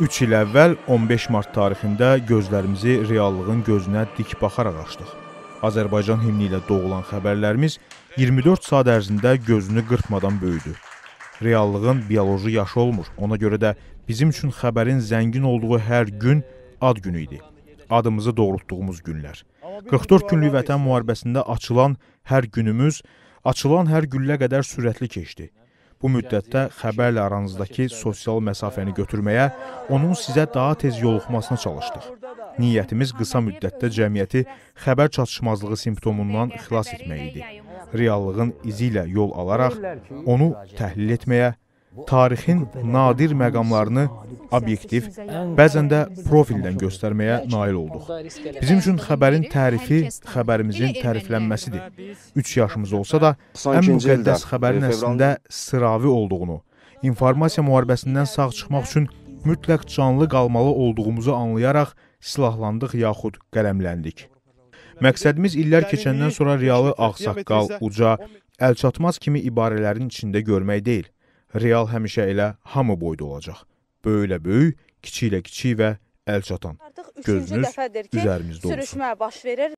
3 il əvvəl 15 mart tarixində gözlərimizi reallığın gözünə dik baxaraq açdıq. Azərbaycan himni ilə doğulan xəbərlərimiz 24 saat ərzində gözünü qırpmadan böyüdü. Reallığın bioloji yaşı olmur. Ona görə də bizim üçün xəbərin zəngin olduğu hər gün ad günü idi. Adımızı doğrultduğumuz günlər. 44 günlük vətən müharibəsində açılan hər günümüz açılan hər güllə qədər sürətli keçdi. Bu müddətdə xəbərlə aranızdakı sosial məsafəni götürməyə, onun sizə daha tez yoluxmasına çalışdıq. Niyyətimiz qısa müddətdə cəmiyyəti xəbər çatışmazlığı simptomundan xilas etmək idi. Reallığın izi ilə yol alaraq onu təhlil etməyə, tarixin nadir məqamlarını obyektiv, bəzən də profildən göstərməyə nail olduq. Bizim üçün xəbərin tərifi xəbərimizin təriflənməsidir. 3 yaşımız olsa da, ən müqəddəs xəbərin əslində sıravi olduğunu, informasiya müharibəsindən sağ çıxmaq üçün mütləq canlı qalmalı olduğumuzu anlayaraq silahlandıq yaxud qələmləndik. Məqsədimiz illər keçəndən sonra realı ağsaqqal, uca, əlçatmaz kimi ibarələrin içində görmək deyil real həmişə elə hamı boyda olacaq. Böyüklə böyük, kiçiklə kiçik və əlçatan. Artıq üçüncü dəfədir ki, üzərimizdə olsun. sürüşmə baş verir.